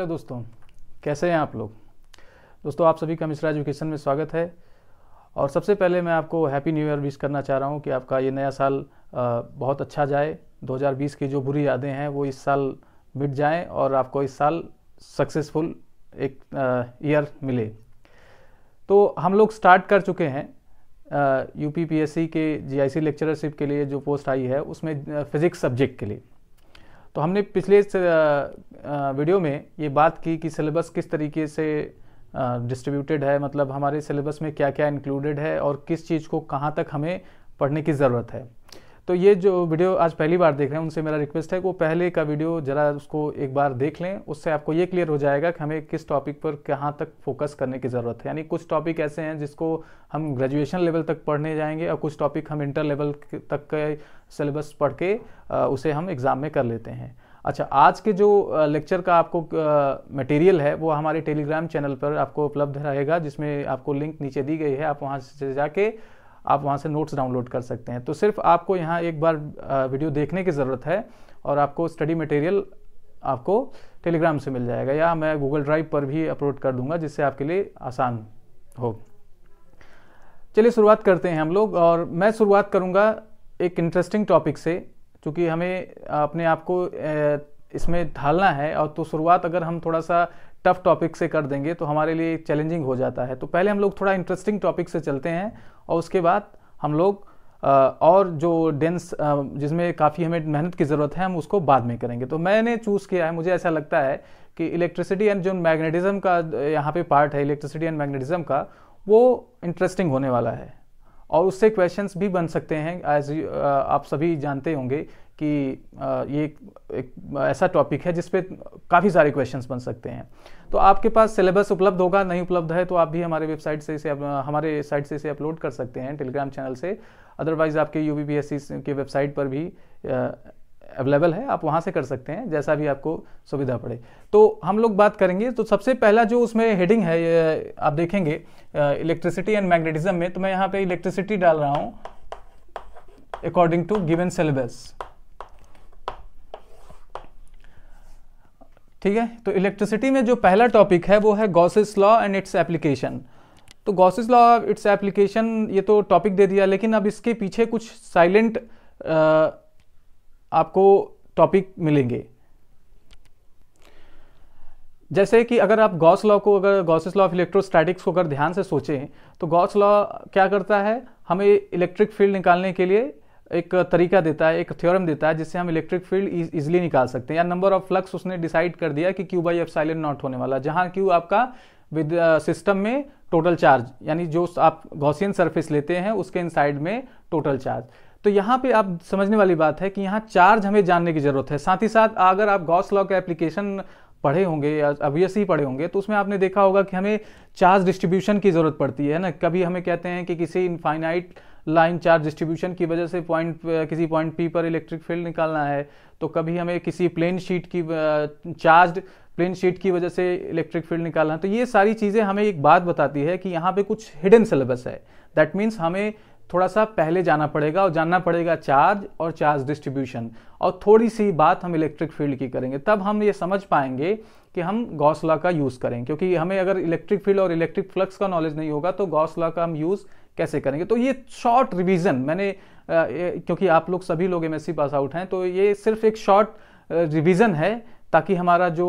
Hello दोस्तों कैसे हैं आप लोग दोस्तों आप सभी का मिश्रा एजुकेशन में स्वागत है और सबसे पहले मैं आपको हैप्पी न्यू ईयर विश करना चाह रहा हूं कि आपका ये नया साल बहुत अच्छा जाए 2020 की जो बुरी यादें हैं वो इस साल मिट जाएं और आपको इस साल सक्सेसफुल एक ईयर मिले तो हम लोग स्टार्ट कर चुके हैं यू पी के जी लेक्चरशिप के लिए जो पोस्ट आई है उसमें फिज़िक्स सब्जेक्ट के लिए तो हमने पिछले वीडियो में ये बात की कि सिलेबस किस तरीके से डिस्ट्रीब्यूटेड है मतलब हमारे सिलेबस में क्या क्या इंक्लूडेड है और किस चीज़ को कहाँ तक हमें पढ़ने की ज़रूरत है तो ये जो वीडियो आज पहली बार देख रहे हैं उनसे मेरा रिक्वेस्ट है कि वो पहले का वीडियो ज़रा उसको एक बार देख लें उससे आपको ये क्लियर हो जाएगा कि हमें किस टॉपिक पर कहाँ तक फोकस करने की ज़रूरत है यानी कुछ टॉपिक ऐसे हैं जिसको हम ग्रेजुएशन लेवल तक पढ़ने जाएंगे और कुछ टॉपिक हम इंटर लेवल तक के सिलेबस पढ़ के उसे हम एग्ज़ाम में कर लेते हैं अच्छा आज के जो लेक्चर का आपको मटेरियल है वो हमारे टेलीग्राम चैनल पर आपको उपलब्ध रहेगा जिसमें आपको लिंक नीचे दी गई है आप वहाँ से जाके आप वहाँ से नोट्स डाउनलोड कर सकते हैं तो सिर्फ आपको यहाँ एक बार वीडियो देखने की ज़रूरत है और आपको स्टडी मटेरियल आपको टेलीग्राम से मिल जाएगा या मैं गूगल ड्राइव पर भी अपलोड कर दूंगा जिससे आपके लिए आसान हो चलिए शुरुआत करते हैं हम लोग और मैं शुरुआत करूँगा एक इंटरेस्टिंग टॉपिक से क्योंकि हमें अपने आप को इसमें ढालना है और तो शुरुआत अगर हम थोड़ा सा टफ टॉपिक से कर देंगे तो हमारे लिए चैलेंजिंग हो जाता है तो पहले हम लोग थोड़ा इंटरेस्टिंग टॉपिक से चलते हैं और उसके बाद हम लोग और जो डेंस जिसमें काफ़ी हमें मेहनत की ज़रूरत है हम उसको बाद में करेंगे तो मैंने चूज़ किया है मुझे ऐसा लगता है कि इलेक्ट्रिसिटी एंड जो मैग्नेटिज्म का यहाँ पे पार्ट है इलेक्ट्रिसिटी एंड मैग्नेटिज़म का वो इंटरेस्टिंग होने वाला है और उससे क्वेश्चंस भी बन सकते हैं एज आप सभी जानते होंगे कि ये एक ऐसा टॉपिक है जिसपे काफ़ी सारे क्वेश्चंस बन सकते हैं तो आपके पास सिलेबस उपलब्ध होगा नहीं उपलब्ध है तो आप भी हमारे वेबसाइट से इसे हमारे साइट से इसे अपलोड कर सकते हैं टेलीग्राम चैनल से अदरवाइज आपके यू के वेबसाइट पर भी अवेलेबल है आप वहाँ से कर सकते हैं जैसा भी आपको सुविधा पड़े तो हम लोग बात करेंगे तो सबसे पहला जो उसमें हेडिंग है आप देखेंगे इलेक्ट्रिसिटी एंड मैग्नेटिज्म में तो मैं यहाँ पे इलेक्ट्रिसिटी डाल रहा हूँ अकॉर्डिंग टू गिवन सिलेबस ठीक है तो इलेक्ट्रिसिटी में जो पहला टॉपिक है वो है Gauss's law and its application तो गॉसिस लॉ इट्स एप्लीकेशन ये तो टॉपिक दे दिया लेकिन अब इसके पीछे कुछ साइलेंट आपको टॉपिक मिलेंगे जैसे कि अगर आप गॉस लॉ को अगर गॉसिस लॉ ऑफ इलेक्ट्रोस्टैटिक्स को अगर ध्यान से सोचें तो गॉस लॉ क्या करता है हमें इलेक्ट्रिक फील्ड निकालने के लिए एक तरीका देता है एक थ्योरम देता है जिससे हम इलेक्ट्रिक फील्ड इजिली निकाल सकते हैं या नंबर ऑफ फ्लक्स उसने डिसाइड कर दिया कि Q by epsilon naught होने वाला जहाँ क्यू आपका विद सिस्टम uh, में टोटल चार्ज यानी जो आप गॉसियन सरफेस लेते हैं उसके इनसाइड में टोटल चार्ज तो यहाँ पे आप समझने वाली बात है कि यहाँ चार्ज हमें जानने की जरूरत है साथ ही साथ अगर आप गॉस लॉ का एप्लीकेशन पढ़े होंगे या अबियस ही पढ़े होंगे तो उसमें आपने देखा होगा कि हमें चार्ज डिस्ट्रीब्यूशन की ज़रूरत पड़ती है ना कभी हमें कहते हैं कि किसी इनफाइनाइट लाइन चार्ज डिस्ट्रीब्यूशन की वजह से पॉइंट किसी पॉइंट पी पर इलेक्ट्रिक फील्ड निकालना है तो कभी हमें किसी प्लेन शीट की चार्ज प्लेन शीट की वजह से इलेक्ट्रिक फील्ड निकालना है तो ये सारी चीज़ें हमें एक बात बताती है कि यहाँ पे कुछ हिडन सिलेबस है दैट मीन्स हमें थोड़ा सा पहले जाना पड़ेगा और जानना पड़ेगा चार्ज और चार्ज डिस्ट्रीब्यूशन और थोड़ी सी बात हम इलेक्ट्रिक फील्ड की करेंगे तब हम ये समझ पाएंगे कि हम गौसला का यूज़ करें क्योंकि हमें अगर इलेक्ट्रिक फील्ड और इलेक्ट्रिक फ्लक्स का नॉलेज नहीं होगा तो गौसला का हम यूज़ कैसे करेंगे तो ये शॉर्ट रिवीजन मैंने क्योंकि आप लोग सभी लोग एम पास आउट हैं तो ये सिर्फ एक शॉर्ट रिवीजन है ताकि हमारा जो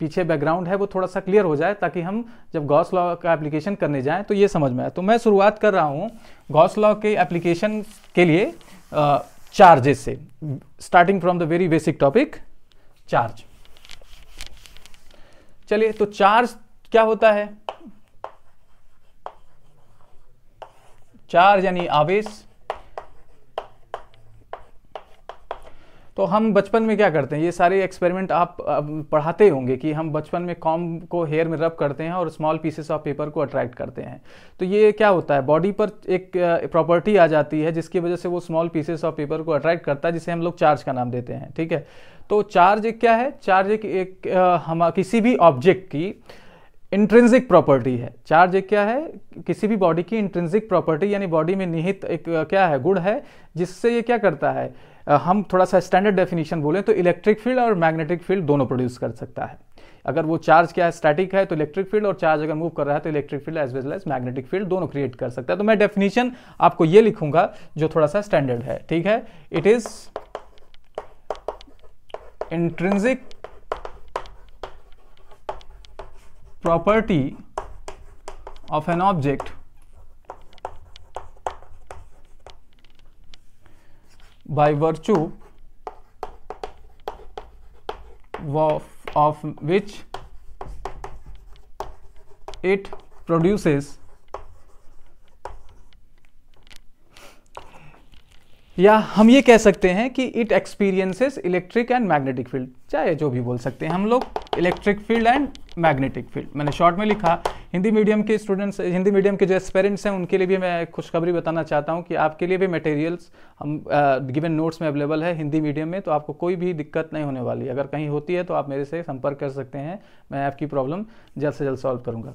पीछे बैकग्राउंड है वो थोड़ा सा क्लियर हो जाए ताकि हम जब गॉस लॉ का एप्लीकेशन करने जाएं तो ये समझ में आए तो मैं शुरुआत कर रहा हूँ गॉस लॉ के एप्लीकेशन के लिए चार्जेस से starting from the very basic topic charge चलिए तो चार्ज क्या होता है चार्ज यानी आवेश तो हम बचपन में क्या करते हैं ये सारे एक्सपेरिमेंट आप पढ़ाते होंगे कि हम बचपन में कॉम को हेयर में रब करते हैं और स्मॉल पीसेस ऑफ पेपर को अट्रैक्ट करते हैं तो ये क्या होता है बॉडी पर एक प्रॉपर्टी आ जाती है जिसकी वजह से वो स्मॉल पीसेस ऑफ पेपर को अट्रैक्ट करता है जिसे हम लोग चार्ज का नाम देते हैं ठीक है तो चार्ज एक क्या है चार्ज एक, एक हम किसी भी ऑब्जेक्ट की इंट्रेंसिक प्रॉपर्टी है चार्ज एक क्या है किसी भी बॉडी की इंट्रेंसिक प्रॉपर्टी यानी बॉडी में निहित एक क्या है गुण है जिससे ये क्या करता है हम थोड़ा सा स्टैंडर्ड डेफिनेशन बोलें तो इलेक्ट्रिक फील्ड और मैग्नेटिक फील्ड दोनों प्रोड्यूस कर सकता है अगर वो चार्ज क्या है स्टैटिक है तो इलेक्ट्रिक फील्ड और चार्ज अगर मूव कर रहा है तो electric field as well as magnetic field दोनों क्रिएट कर सकता है तो मैं डेफिनेशन आपको ये लिखूंगा जो थोड़ा सा स्टैंडर्ड है ठीक है it is intrinsic property of an object by virtue of, of which it produces या हम ये कह सकते हैं कि it experiences electric and magnetic field चाहे जो भी बोल सकते हैं हम लोग electric field and magnetic field मैंने शॉर्ट में लिखा हिंदी मीडियम के स्टूडेंट्स हिंदी मीडियम के जो एस्पेरेंट्स हैं उनके लिए भी मैं खुशखबरी बताना चाहता हूं कि आपके लिए भी मटेरियल्स हम गिवन नोट्स में अवेलेबल है हिंदी मीडियम में तो आपको कोई भी दिक्कत नहीं होने वाली अगर कहीं होती है तो आप मेरे से संपर्क कर सकते हैं मैं आपकी प्रॉब्लम जल्द से जल्द सॉल्व करूँगा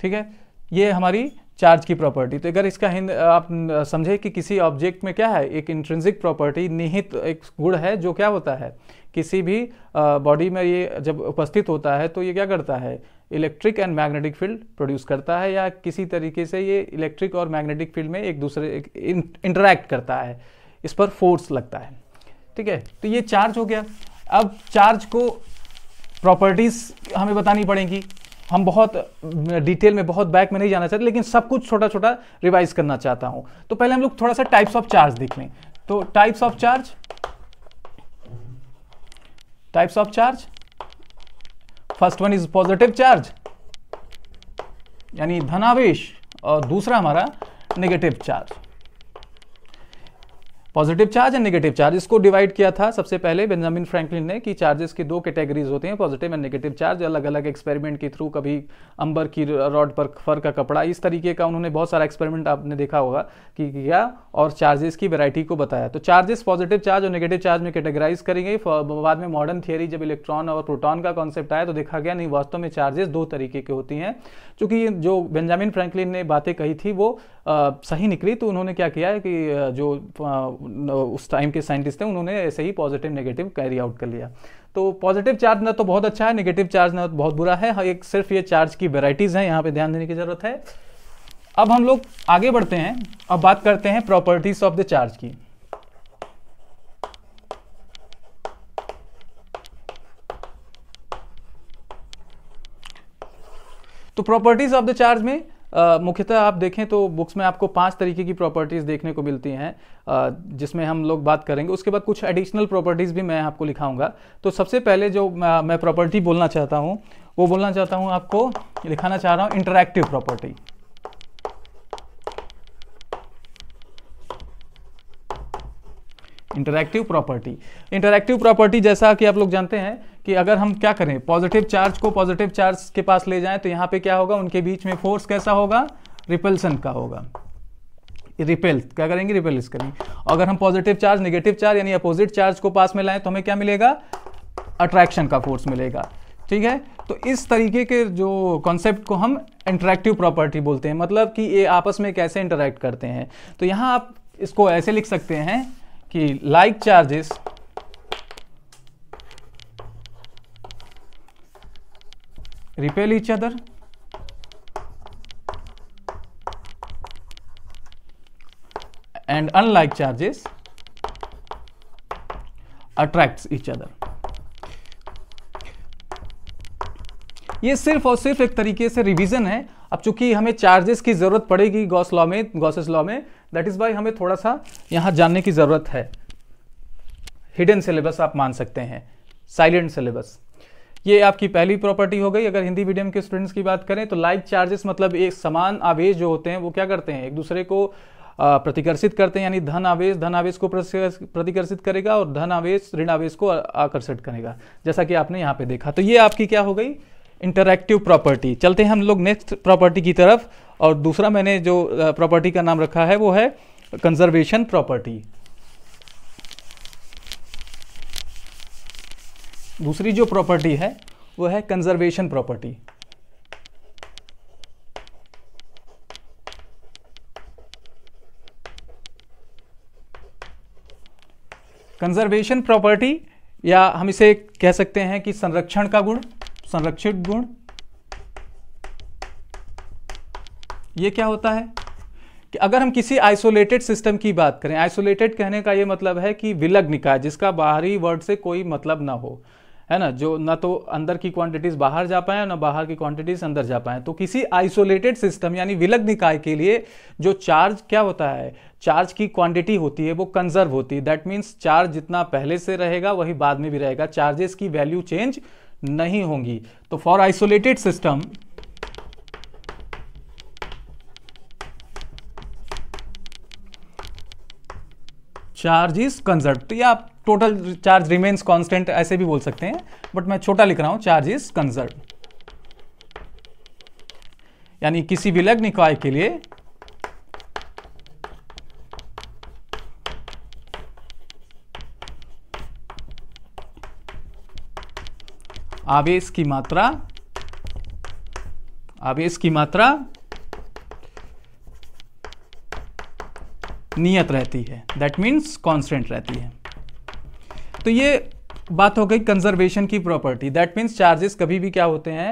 ठीक है ये हमारी चार्ज की प्रॉपर्टी तो अगर इसका हिंद आप समझे कि किसी ऑब्जेक्ट में क्या है एक इंट्रेंसिक प्रॉपर्टी निहित एक गुण है जो क्या होता है किसी भी बॉडी में ये जब उपस्थित होता है तो ये क्या करता है electric and magnetic field produce करता है या किसी तरीके से ये इलेक्ट्रिक और मैग्नेटिक फील्ड में एक दूसरे इंटरेक्ट करता है इस पर फोर्स लगता है ठीक है तो ये चार्ज हो गया अब चार्ज को प्रॉपर्टीज़ हमें बतानी पड़ेंगी हम बहुत डिटेल में बहुत बैक में नहीं जाना चाहते लेकिन सब कुछ छोटा छोटा रिवाइज करना चाहता हूँ तो पहले हम लोग थोड़ा सा टाइप्स ऑफ चार्ज देख लें तो types of charge types of charge first one is positive charge यानी धनावेश और दूसरा हमारा negative charge positive charge and negative charge इसको डिवाइड किया था सबसे पहले बेंजामिन फ्रैंकलिन ने कि चार्जेस की दो कैटेगरीज होते हैं पॉजिटिव एंड नेगेटिव चार्ज अलग अलग एक्सपेरिमेंट के थ्रू कभी अंबर की रॉड पर फर का कपड़ा इस तरीके का उन्होंने बहुत सारा एक्सपेरिमेंट आपने देखा होगा कि किया और चार्जेस की वेरायटी को बताया तो चार्जेस पॉजिटिव चार्ज और नेगेटिव चार्ज में कैटेगराइज करेंगे बाद में मॉडर्न थियरी जब इलेक्ट्रॉन और प्रोटॉन का कॉन्सेप्ट आया तो देखा गया नहीं वास्तव में चार्जेस दो तरीके की होती हैं चूंकि जो बेंजामिन फ्रैंकलिन ने बातें कही थी वो सही निकली तो उन्होंने क्या किया है कि जो उस टाइम के साइंटिस्ट थे उन्होंने ऐसे ही पॉजिटिव नेगेटिव कैरी आउट कर लिया तो पॉजिटिव चार्ज ना तो बहुत अच्छा है नेगेटिव चार्ज ना तो बहुत बुरा है हाँ, एक सिर्फ ये चार्ज की वेराइटीज़ हैं यहाँ पे ध्यान देने की ज़रूरत है अब हम लोग आगे बढ़ते हैं अब बात करते हैं प्रॉपर्टीज ऑफ द चार्ज की तो प्रॉपर्टीज ऑफ द चार्ज में मुख्यतः आप देखें तो बुक्स में आपको पांच तरीके की प्रॉपर्टीज़ देखने को मिलती हैं जिसमें हम लोग बात करेंगे उसके बाद कुछ एडिशनल प्रॉपर्टीज़ भी मैं आपको लिखाऊंगा तो सबसे पहले जो मैं प्रॉपर्टी बोलना चाहता हूँ वो बोलना चाहता हूँ आपको लिखाना चाह रहा हूँ interactive property interactive property interactive property जैसा कि आप लोग जानते हैं कि अगर हम क्या करें पॉजिटिव चार्ज को पॉजिटिव चार्ज के पास ले जाएं तो यहां पे क्या होगा उनके बीच में फोर्स कैसा होगा रिपल्सन का होगा रिपेल क्या करेंगे रिपेलिस करेंगे अगर हम पॉजिटिव चार्ज नेगेटिव चार्ज यानी अपोजिट चार्ज को पास में लाएं तो हमें क्या मिलेगा अट्रैक्शन का फोर्स मिलेगा ठीक है तो इस तरीके के जो कॉन्सेप्ट को हम इंटरेक्टिव प्रॉपर्टी बोलते हैं मतलब कि ये आपस में कैसे इंटरेक्ट करते हैं तो यहां आप इसको ऐसे लिख सकते हैं कि like charges repel each other and unlike charges attracts each other ये सिर्फ और सिर्फ एक तरीके से रिवीजन है अब चूंकि हमें चार्जेस की ज़रूरत पड़ेगी गॉस लॉ में गॉसेस लॉ में दैट इज़ वाई हमें थोड़ा सा यहां जानने की ज़रूरत है हिडन सिलेबस आप मान सकते हैं साइलेंट सिलेबस ये आपकी पहली प्रॉपर्टी हो गई अगर हिंदी मीडियम के स्टूडेंट्स की बात करें तो लाइक चार्जेस मतलब एक समान आवेश जो होते हैं वो क्या करते हैं एक दूसरे को प्रतिकर्षित करते हैं यानी धन आवेश धन आवेश को प्रतिकर्षित करेगा और धन आवेश ऋण आवेश को आकर्षित करेगा जैसा कि आपने यहाँ पे देखा तो ये आपकी क्या हो गई इंटरैक्टिव प्रॉपर्टी चलते हैं हम लोग नेक्स्ट प्रॉपर्टी की तरफ और दूसरा मैंने जो प्रॉपर्टी का नाम रखा है वो है कंजर्वेशन प्रॉपर्टी दूसरी जो प्रॉपर्टी है वो है कंजर्वेशन प्रॉपर्टी कंजर्वेशन प्रॉपर्टी या हम इसे कह सकते हैं कि संरक्षण का गुण संरक्षित गुण ये क्या होता है कि अगर हम किसी आइसोलेटेड सिस्टम की बात करें आइसोलेटेड कहने का ये मतलब है कि विलग निकाय जिसका बाहरी वर्ड से कोई मतलब ना हो है ना जो ना तो अंदर की क्वांटिटीज बाहर जा पाए ना बाहर की क्वांटिटीज अंदर जा पाए तो किसी आइसोलेटेड सिस्टम यानी विलग निकाय के लिए जो चार्ज क्या होता है चार्ज की क्वांटिटी होती है वो कंजर्व होती है दैट मीन्स चार्ज जितना पहले से रहेगा वही बाद में भी रहेगा चार्जेस की वैल्यू चेंज नहीं होंगी तो for isolated system charge is conserve तो ये आप टोटल चार्ज रिमेन्स कॉन्स्टेंट ऐसे भी बोल सकते हैं बट मैं छोटा लिख रहा हूं चार्ज इज कंजर्व यानी किसी विलग्न निकाय के लिए आवेश की मात्रा आवेश की मात्रा नियत रहती है दैट मीन्स कॉन्स्टेंट रहती है तो ये बात हो गई कंजर्वेशन की प्रॉपर्टी दैट मीन्स चार्जेस कभी भी क्या होते हैं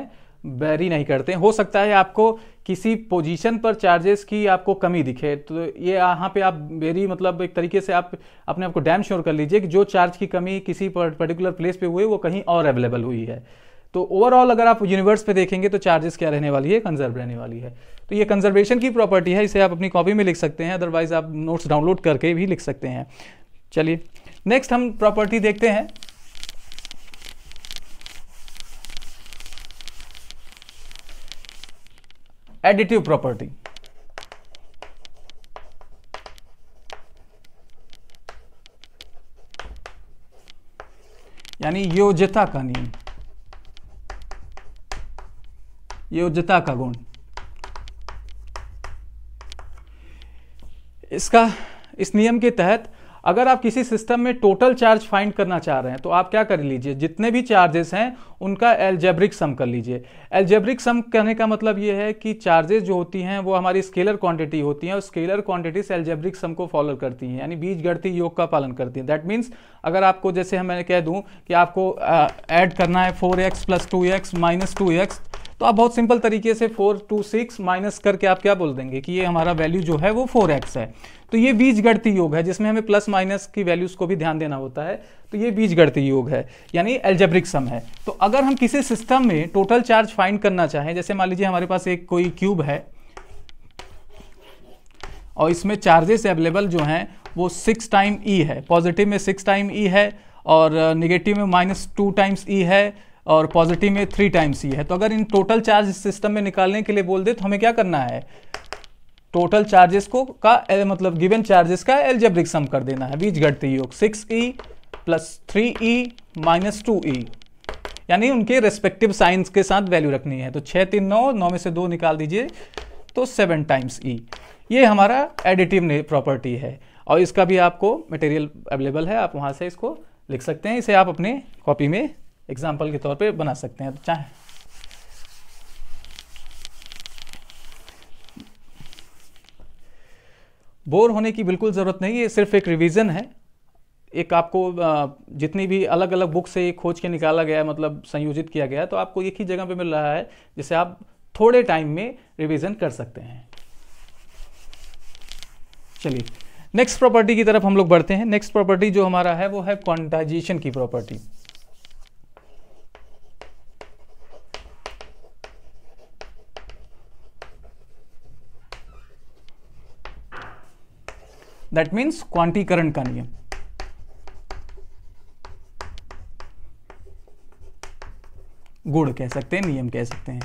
बैरी नहीं करते हो सकता है आपको किसी पोजीशन पर चार्जेस की आपको कमी दिखे तो ये यहाँ पे आप बेरी मतलब एक तरीके से आप अपने आप को डैम श्योर कर लीजिए कि जो चार्ज की कमी किसी पर्टिकुलर प्लेस पे हुई वो कहीं और अवेलेबल हुई है तो ओवरऑल अगर आप यूनिवर्स पे देखेंगे तो चार्जेस क्या रहने वाली है कंजर्व रहने वाली है तो ये कंजर्वेशन की प्रॉपर्टी है इसे आप अपनी कॉपी में लिख सकते हैं अदरवाइज आप नोट्स डाउनलोड करके भी लिख सकते हैं चलिए नेक्स्ट हम प्रॉपर्टी देखते हैं एडिटिव प्रॉपर्टी यानी योजता का नियम योजता का गुण इसका इस नियम के तहत अगर आप किसी सिस्टम में टोटल चार्ज फाइंड करना चाह रहे हैं तो आप क्या कर लीजिए जितने भी चार्जेस हैं उनका एल्जेब्रिक सम कर लीजिए एल्जेब्रिक सम करने का मतलब ये है कि चार्जेस जो होती हैं वो हमारी स्केलर क्वांटिटी होती हैं और स्केलर क्वांटिटी से एल्जेब्रिक सम को फॉलो करती हैं यानी बीज गढ़ती योग का पालन करती हैं दैट मीन्स अगर आपको जैसे मैंने कह दूँ कि आपको ऐड करना है four X plus two X minus two X तो आप बहुत सिंपल तरीके से फोर टू सिक्स माइनस करके आप क्या बोल देंगे कि ये हमारा वैल्यू जो है वो फोर एक्स है तो ये बीज गढ़ती योग है जिसमें हमें प्लस माइनस की वैल्यूज़ को भी ध्यान देना होता है तो ये गढ़ती योग है यानी एल्जेब्रिक सम है तो अगर हम किसी सिस्टम में टोटल चार्ज फाइंड करना चाहें जैसे मान लीजिए हमारे पास एक कोई क्यूब है और इसमें चार्जेस अवेलेबल जो हैं वो सिक्स टाइम ई है पॉजिटिव में सिक्स टाइम ई है और निगेटिव में माइनस टू टाइम्स ई है और पॉजिटिव में थ्री टाइम्स ये है तो अगर इन टोटल चार्ज सिस्टम में निकालने के लिए बोल दे तो हमें क्या करना है टोटल चार्जेस को का मतलब गिवन चार्जेस का एलजेब्रिक सम कर देना है घटते योग six E plus three E minus two E यानी उनके रेस्पेक्टिव साइंस के साथ वैल्यू रखनी है तो छः तीन नौ नौ में से दो निकाल दीजिए तो सेवन टाइम्स ई ये हमारा एडिटिव प्रॉपर्टी है और इसका भी आपको मटेरियल अवेलेबल है आप वहाँ से इसको लिख सकते हैं इसे आप अपने कॉपी में एग्जाम्पल के तौर पे बना सकते हैं तो चाहे बोर होने की बिल्कुल ज़रूरत नहीं है सिर्फ एक रिवीजन है एक आपको जितनी भी अलग अलग बुक से खोज के निकाला गया मतलब संयोजित किया गया तो आपको एक ही जगह पे मिल रहा है जिसे आप थोड़े टाइम में रिवीजन कर सकते हैं चलिए नेक्स्ट प्रॉपर्टी की तरफ हम लोग बढ़ते हैं नेक्स्ट प्रॉपर्टी जो हमारा है वो है क्वांटाइजेशन की प्रॉपर्टी दैट मीन्स क्वांटीकरण का नियम गुण कह सकते हैं नियम कह सकते हैं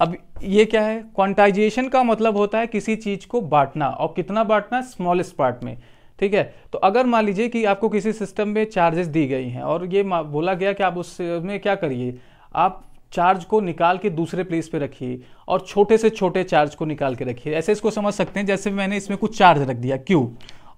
अब ये क्या है क्वांटाइजेशन का मतलब होता है किसी चीज को बांटना और कितना बांटना स्मॉलेस्ट पार्ट में ठीक है तो अगर मान लीजिए कि आपको किसी सिस्टम में चार्जेस दी गई हैं और ये बोला गया कि आप उसमें क्या करिए आप चार्ज को निकाल के दूसरे प्लेस पे रखिए और छोटे से छोटे चार्ज को निकाल के रखिए ऐसे इसको समझ सकते हैं जैसे मैंने इसमें कुछ चार्ज रख दिया क्यू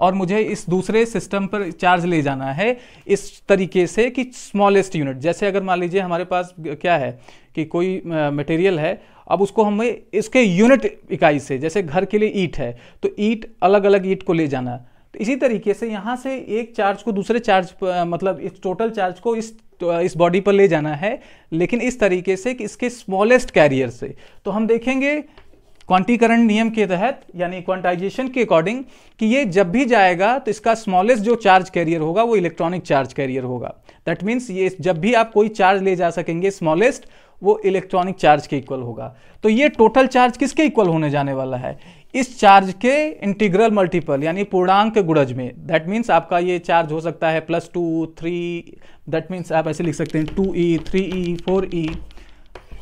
और मुझे इस दूसरे सिस्टम पर चार्ज ले जाना है इस तरीके से कि स्मॉलेस्ट यूनिट जैसे अगर मान लीजिए हमारे पास क्या है कि कोई मटेरियल है अब उसको हमें इसके यूनिट इकाई से जैसे घर के लिए ईट है तो ईट अलग अलग ईट को ले जाना तो इसी तरीके से यहाँ से एक चार्ज को दूसरे चार्ज मतलब इस टोटल चार्ज को इस तो इस बॉडी पर ले जाना है लेकिन इस तरीके से कि इसके स्मॉलेस्ट कैरियर से तो हम देखेंगे क्वांटीकरण नियम के तहत यानी क्वांटाइजेशन के अकॉर्डिंग कि ये जब भी जाएगा तो इसका स्मॉलेस्ट जो चार्ज कैरियर होगा वो इलेक्ट्रॉनिक चार्ज कैरियर होगा दैट मीन्स ये जब भी आप कोई चार्ज ले जा सकेंगे स्मॉलेस्ट वो इलेक्ट्रॉनिक चार्ज के इक्वल होगा तो ये टोटल चार्ज किसके इक्वल होने जाने वाला है इस चार्ज के इंटीग्रल मल्टीपल यानी पूर्णांक गुड़ज गुणज में दैट मीन्स आपका ये चार्ज हो सकता है plus two three that means आप ऐसे लिख सकते हैं two E three E four E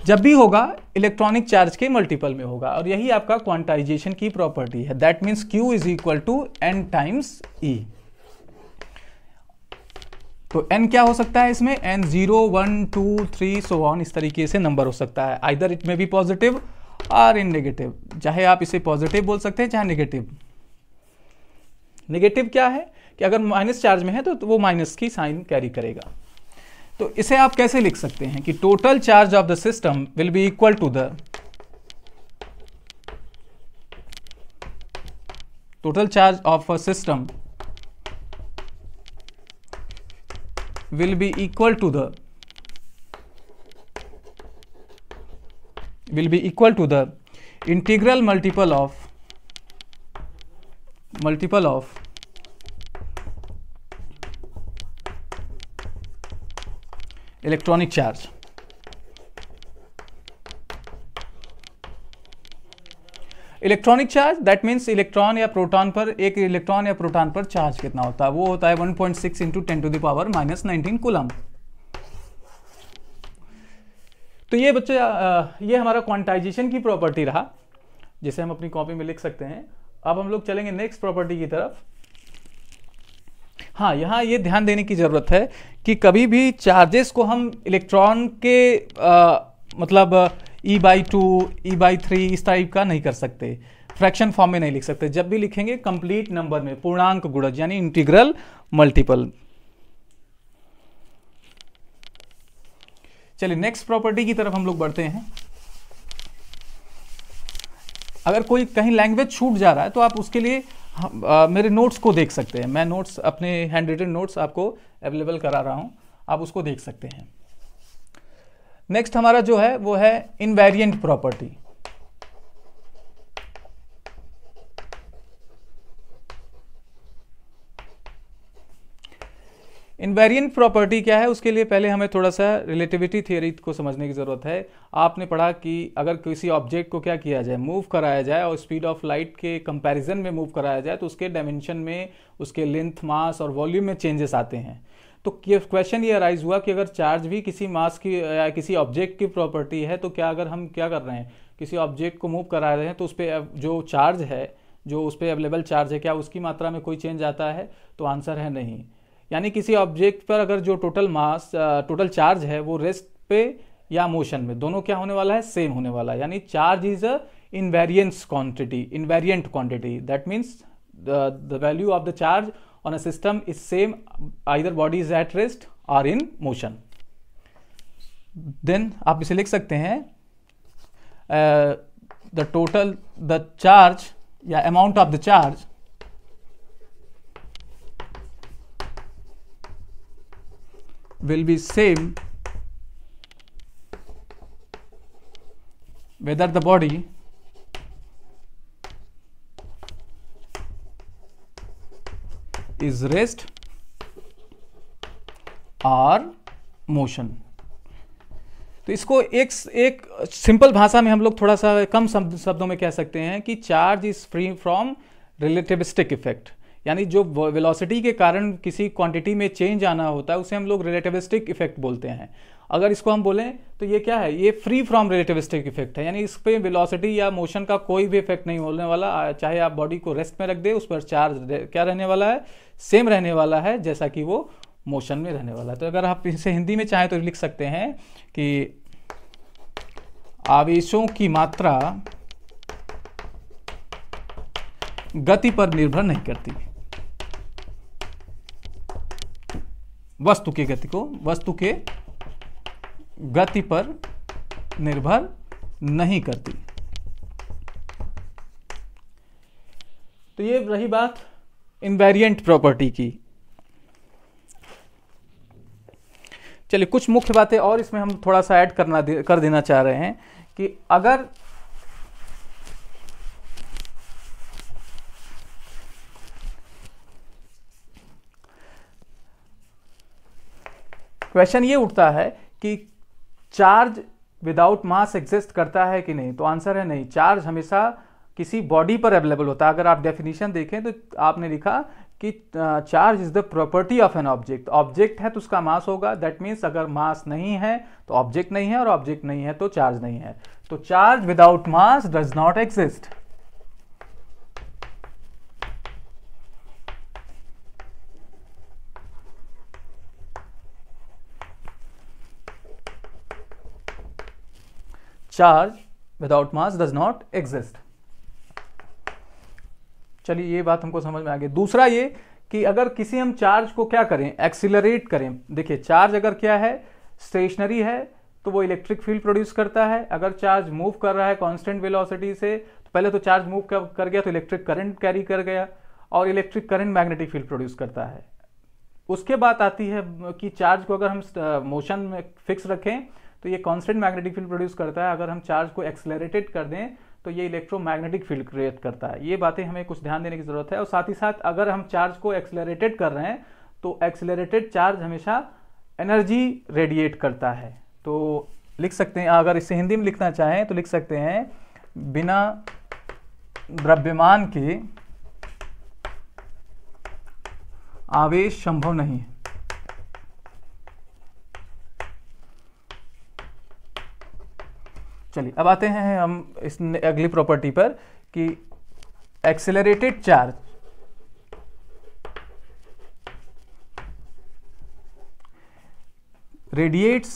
जब भी होगा इलेक्ट्रॉनिक चार्ज के मल्टीपल में होगा और यही आपका क्वांटाइजेशन की प्रॉपर्टी है that means Q is equal to N times E तो एन क्या हो सकता है इसमें N zero one two three so on इस तरीके से नंबर हो सकता है either it may be positive or in negative चाहे आप इसे पॉजिटिव बोल सकते हैं चाहे नेगेटिव नेगेटिव क्या है कि अगर माइनस चार्ज में है तो, तो वो माइनस की साइन कैरी करेगा तो इसे आप कैसे लिख सकते हैं कि total charge of the system will be equal to the total charge of a system will be equal to the will be equal to the integral multiple of multiple of electronic charge electronic charge that means electron या proton पर एक electron या proton पर charge कितना होता है वो होता है 1.6 point six into ten to the power minus nineteen coulomb तो ये बच्चों ये हमारा क्वांटाइजेशन की प्रॉपर्टी रहा जिसे हम अपनी कॉपी में लिख सकते हैं अब हम लोग चलेंगे नेक्स्ट प्रॉपर्टी की तरफ हाँ यहाँ ये ध्यान देने की ज़रूरत है कि कभी भी चार्जेस को हम इलेक्ट्रॉन के आ, मतलब E by two E by three इस टाइप का नहीं कर सकते फ्रैक्शन फॉर्म में नहीं लिख सकते जब भी लिखेंगे कंप्लीट नंबर में पूर्णांक गुणज यानी इंटीग्रल मल्टीपल चलिए नेक्स्ट प्रॉपर्टी की तरफ हम लोग बढ़ते हैं अगर कोई कहीं लैंग्वेज छूट जा रहा है तो आप उसके लिए आ, मेरे नोट्स को देख सकते हैं मैं नोट्स अपने हैंड रिटेड नोट्स आपको अवेलेबल करा रहा हूं आप उसको देख सकते हैं नेक्स्ट हमारा जो है वो है इनवेरियंट प्रॉपर्टी इन्वेरियंट प्रॉपर्टी क्या है उसके लिए पहले हमें थोड़ा सा रिलेटिविटी थियोरी को समझने की ज़रूरत है आपने पढ़ा कि अगर किसी ऑब्जेक्ट को क्या किया जाए मूव कराया जाए और स्पीड ऑफ लाइट के कंपैरिजन में मूव कराया जाए तो उसके डायमेंशन में उसके लेंथ मास और वॉल्यूम में चेंजेस आते हैं तो क्वेश्चन ये अराइज हुआ कि अगर चार्ज भी किसी मास की या किसी ऑब्जेक्ट की प्रॉपर्टी है तो क्या अगर हम क्या कर रहे हैं किसी ऑब्जेक्ट को मूव करा रहे हैं तो उस पर जो चार्ज है जो उस पर अवेलेबल चार्ज है क्या उसकी मात्रा में कोई चेंज आता है तो आंसर है नहीं यानी किसी ऑब्जेक्ट पर अगर जो टोटल मास टोटल चार्ज है वो रेस्ट पे या मोशन में दोनों क्या होने वाला है सेम होने वाला है यानी charge is a invariance quantity invariant quantity that means the value of the charge on a system is same either body is at rest और इन मोशन देन आप इसे लिख सकते हैं द टोटल द चार्ज या amount of the charge will be same whether the body is rest or motion तो इसको एक एक सिंपल भाषा में हम लोग थोड़ा सा कम शब्दों में कह सकते हैं कि charge is free from relativistic effect यानी जो वेलोसिटी के कारण किसी क्वांटिटी में चेंज आना होता है उसे हम लोग रिलेटिविस्टिक इफेक्ट बोलते हैं अगर इसको हम बोलें तो ये क्या है ये फ्री फ्रॉम रिलेटिविस्टिक इफेक्ट है यानी इस पर वेलोसिटी या मोशन का कोई भी इफेक्ट नहीं होने वाला चाहे आप बॉडी को रेस्ट में रख दे उस पर चार्ज क्या रहने वाला है सेम रहने वाला है जैसा कि वो मोशन में रहने वाला है तो अगर आप इसे हिंदी में चाहें तो लिख सकते हैं कि आवेशों की मात्रा गति पर निर्भर नहीं करती है वस्तु के गति को वस्तु के गति पर निर्भर नहीं करती तो ये रही बात इनवेरियंट प्रॉपर्टी की चलिए कुछ मुख्य बातें और इसमें हम थोड़ा सा ऐड करना दे, कर देना चाह रहे हैं कि अगर क्वेश्चन ये उठता है कि चार्ज विदाउट मास एग्जिस्ट करता है कि नहीं तो आंसर है नहीं चार्ज हमेशा किसी बॉडी पर अवेलेबल होता है अगर आप डेफिनेशन देखें तो आपने लिखा कि charge is the property of an object object है तो उसका मास होगा दैट मीन्स अगर मास नहीं है तो ऑब्जेक्ट नहीं है और ऑब्जेक्ट नहीं है तो चार्ज नहीं है तो charge without mass does not exist charge without mass does not exist चलिए ये बात हमको समझ में आ गई दूसरा ये कि अगर किसी हम चार्ज को क्या करें एक्सिलरेट करें देखिए चार्ज अगर क्या है स्टेशनरी है तो वो इलेक्ट्रिक फील्ड प्रोड्यूस करता है अगर चार्ज मूव कर रहा है कांस्टेंट वेलोसिटी से तो पहले तो चार्ज मूव कर गया तो इलेक्ट्रिक करंट कैरी कर गया और electric current magnetic field produce करता है उसके बाद आती है कि चार्ज को अगर हम मोशन में फिक्स रखें तो ये कॉन्स्टेंट मैग्नेटिक फील्ड प्रोड्यूस करता है अगर हम चार्ज को एक्सेलरेटेड कर दें तो ये इलेक्ट्रोमैग्नेटिक फील्ड क्रिएट करता है ये बातें हमें कुछ ध्यान देने की ज़रूरत है और साथ ही साथ अगर हम चार्ज को एक्सेलरेटेड कर रहे हैं तो एक्सेलरेटेड चार्ज हमेशा एनर्जी रेडिएट करता है तो लिख सकते हैं अगर इसे हिंदी में लिखना चाहें तो लिख सकते हैं बिना द्रव्यमान के आवेश संभव नहीं है चलिए अब आते हैं हम इस अगली प्रॉपर्टी पर कि एक्सेलरेटेड चार्ज रेडिएट्स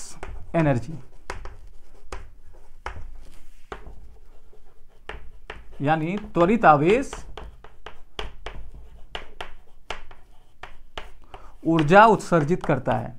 एनर्जी यानी त्वरित आवेश ऊर्जा उत्सर्जित करता है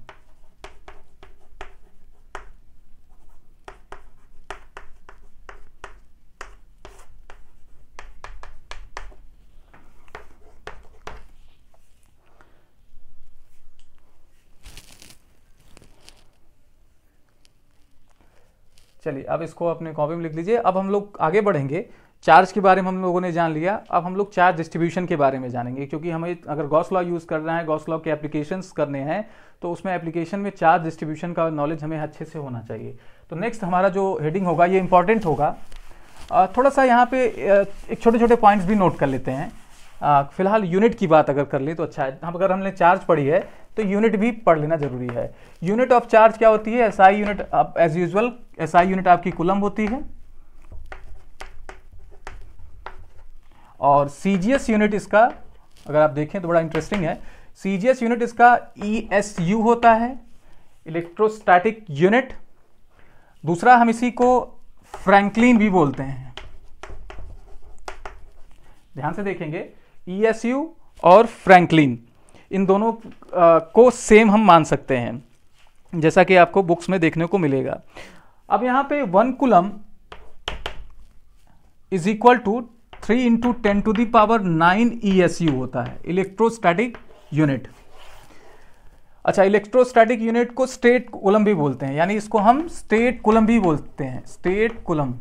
अब इसको अपने कॉपी में लिख लीजिए अब हम लोग आगे बढ़ेंगे चार्ज के बारे में हम लोगों ने जान लिया अब हम लोग चार्ज डिस्ट्रीब्यूशन के बारे में जानेंगे क्योंकि हमें अगर गॉस लॉ यूज़ करना है गॉस लॉ के एप्लीकेशन करने हैं तो उसमें एप्लीकेशन में चार्ज डिस्ट्रीब्यूशन का नॉलेज हमें अच्छे से होना चाहिए तो नेक्स्ट हमारा जो हेडिंग होगा ये इंपॉर्टेंट होगा थोड़ा सा यहाँ पे एक छोटे छोटे पॉइंट्स भी नोट कर लेते हैं फिलहाल यूनिट की बात अगर कर ले तो अच्छा है अगर हमने चार्ज पढ़ी है तो यूनिट भी पढ़ लेना जरूरी है यूनिट ऑफ चार्ज क्या होती है S I unit as usual SI unit आपकी कुलम होती है और सीजीएस यूनिट इसका अगर आप देखें तो बड़ा इंटरेस्टिंग है सीजीएस यूनिट इसका ईएसयू e होता है इलेक्ट्रोस्टैटिक यूनिट दूसरा हम इसी को फ्रैंकलिन भी बोलते हैं ध्यान से देखेंगे ईएसयू e और फ्रैंकलिन इन दोनों को सेम हम मान सकते हैं जैसा कि आपको बुक्स में देखने को मिलेगा अब यहां पे one coulomb is equal to three into ten to the power nine E S U होता है इलेक्ट्रोस्टैटिक यूनिट अच्छा इलेक्ट्रोस्टैटिक यूनिट को स्टेट कुलम भी बोलते हैं यानी इसको हम स्टेट कुलम भी बोलते हैं स्टेट कुलम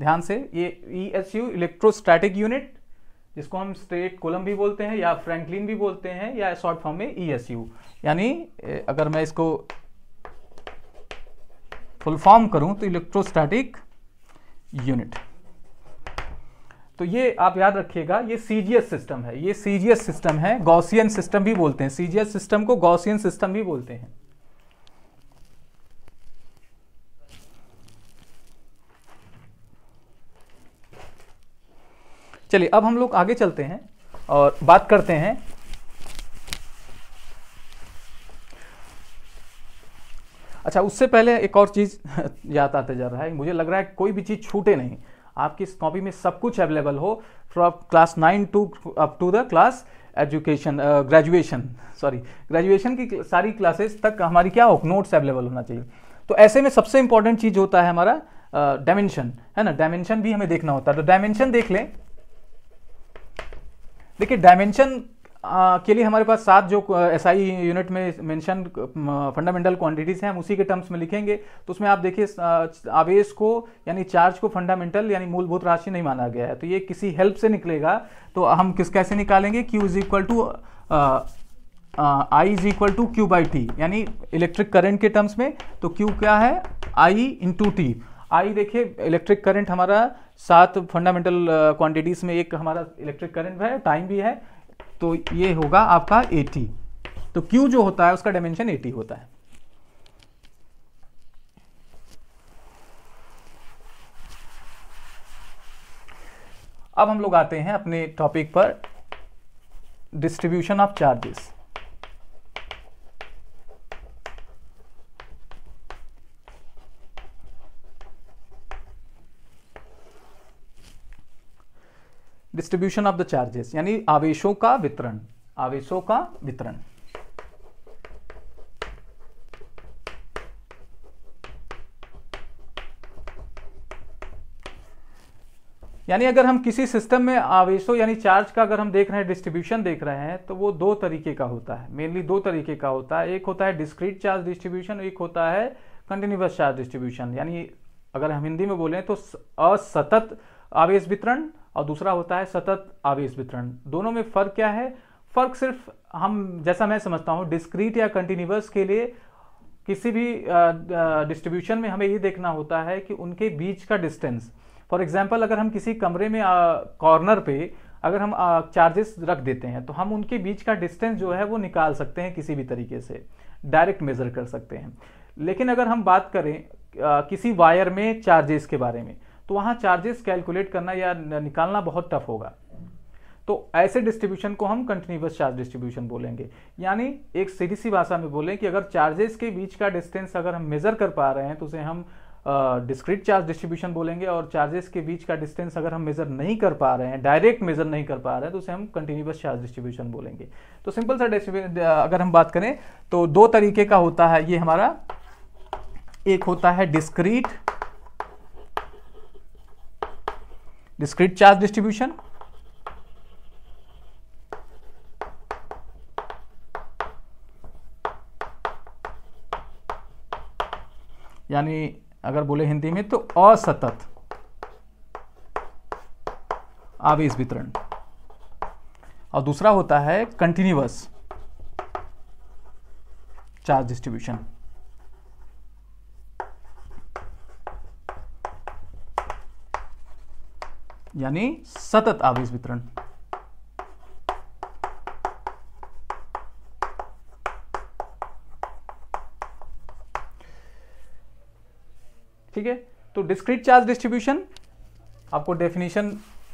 ध्यान से ये E S U electrostatic unit जिसको हम स्ट्रेट कोलम भी बोलते हैं या फ्रैंकलिन भी बोलते हैं या शॉर्ट फॉर्म में ई एस यू यानी अगर मैं इसको फुल फॉर्म करूं तो इलेक्ट्रोस्टैटिक यूनिट तो ये आप याद रखिएगा ये सीजीएस सिस्टम है ये सीजीएस सिस्टम है गॉसियन सिस्टम भी बोलते हैं सीजीएस सिस्टम को गॉसियन सिस्टम भी बोलते हैं चलिए अब हम लोग आगे चलते हैं और बात करते हैं अच्छा उससे पहले एक और चीज़ याद आते जा रहा है मुझे लग रहा है कोई भी चीज़ छूटे नहीं आपकी इस कॉपी में सब कुछ अवेलेबल हो from class nine to up to the class education graduation sorry graduation की सारी क्लासेस तक हमारी क्या हो नोट्स अवेलेबल होना चाहिए तो ऐसे में सबसे इंपॉर्टेंट चीज़ होता है हमारा डायमेंशन uh, है ना डायमेंशन भी हमें देखना होता है तो डायमेंशन देख लें देखिए डायमेंशन के लिए हमारे पास सात जो एस आई यूनिट में मेंशन फंडामेंटल क्वांटिटीज हैं हम उसी के टर्म्स में लिखेंगे तो उसमें आप देखिए आवेश को यानी चार्ज को फंडामेंटल यानी मूलभूत राशि नहीं माना गया है तो ये किसी हेल्प से निकलेगा तो हम किस कैसे निकालेंगे Q is equal to I is equal to Q by T यानी इलेक्ट्रिक करंट के टर्म्स में तो क्यू क्या है आई इंटू टी आई देखिए इलेक्ट्रिक करंट हमारा सात फंडामेंटल क्वांटिटीज uh, में एक हमारा इलेक्ट्रिक करंट है टाइम भी है तो ये होगा आपका एटी तो क्यू जो होता है उसका डायमेंशन एटी होता है अब हम लोग आते हैं अपने टॉपिक पर distribution of charges distribution of the charges यानी आवेशों का वितरण आवेशों का वितरण यानी अगर हम किसी सिस्टम में आवेशों यानी चार्ज का अगर हम देख रहे हैं डिस्ट्रीब्यूशन देख रहे हैं तो वो दो तरीके का होता है मेनली दो तरीके का होता है एक होता है डिस्क्रीट चार्ज डिस्ट्रीब्यूशन एक होता है कंटिन्यूस चार्ज डिस्ट्रीब्यूशन यानी अगर हम हिंदी में बोलें तो असतत आवेश वितरण और दूसरा होता है सतत आवेश वितरण दोनों में फ़र्क क्या है फ़र्क सिर्फ हम जैसा मैं समझता हूँ डिस्क्रीट या कंटिन्यूस के लिए किसी भी डिस्ट्रीब्यूशन में हमें ये देखना होता है कि उनके बीच का डिस्टेंस फॉर एग्जाम्पल अगर हम किसी कमरे में कॉर्नर पे अगर हम चार्जेस रख देते हैं तो हम उनके बीच का डिस्टेंस जो है वो निकाल सकते हैं किसी भी तरीके से डायरेक्ट मेज़र कर सकते हैं लेकिन अगर हम बात करें आ, किसी वायर में चार्जेस के बारे में तो वहाँ चार्जेस कैलकुलेट करना या निकालना बहुत टफ होगा तो ऐसे डिस्ट्रीब्यूशन को हम कंटिन्यूस चार्ज डिस्ट्रीब्यूशन बोलेंगे यानी एक सीधी सी भाषा में बोलें कि अगर चार्जेस के बीच का डिस्टेंस अगर हम मेज़र कर पा रहे हैं तो उसे हम डिस्क्रीट चार्ज डिस्ट्रीब्यूशन बोलेंगे और चार्जेस के बीच का डिस्टेंस अगर हम मेज़र नहीं कर पा रहे हैं डायरेक्ट मेज़र नहीं कर पा रहे हैं तो उसे हम कंटिन्यूस चार्ज डिस्ट्रीब्यूशन बोलेंगे तो सिंपल सा अगर हम बात करें तो दो तरीके का होता है ये हमारा एक होता है डिस्क्रीट डिस्क्रीट चार्ज डिस्ट्रीब्यूशन यानी अगर बोले हिंदी में तो असतत आवेश वितरण और दूसरा होता है कंटिन्यूअस चार्ज डिस्ट्रीब्यूशन यानी सतत आवेश वितरण ठीक है तो डिस्क्रीट चार्ज डिस्ट्रीब्यूशन आपको डेफिनेशन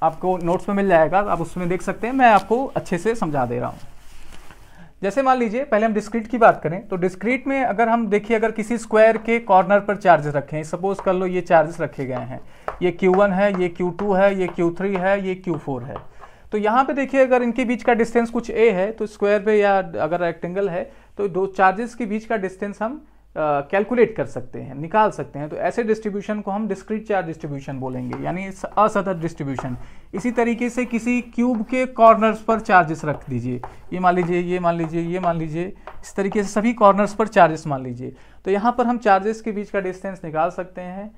आपको नोट्स में मिल जाएगा आप उसमें देख सकते हैं मैं आपको अच्छे से समझा दे रहा हूं जैसे मान लीजिए पहले हम डिस्क्रीट की बात करें तो डिस्क्रीट में अगर हम देखिए अगर किसी स्क्वायर के कॉर्नर पर चार्जेस रखें सपोज कर लो ये चार्जेस रखे गए हैं ये Q1 है ये Q2 है ये Q3 है ये Q4 है तो यहाँ पे देखिए अगर इनके बीच का डिस्टेंस कुछ ए है तो स्क्वायर पे या अगर रेक्टेंगल है तो दो चार्जेस के बीच का डिस्टेंस हम कैलकुलेट कर सकते हैं निकाल सकते हैं तो ऐसे डिस्ट्रीब्यूशन को हम डिस्क्रीट चार्ज डिस्ट्रीब्यूशन बोलेंगे यानी असतत डिस्ट्रीब्यूशन इसी तरीके से किसी क्यूब के कॉर्नर्स पर चार्जेस रख दीजिए ये मान लीजिए ये मान लीजिए ये मान लीजिए इस तरीके से सभी कॉर्नर्स पर चार्जेस मान लीजिए तो यहाँ पर हम चार्जेस के बीच का डिस्टेंस निकाल सकते हैं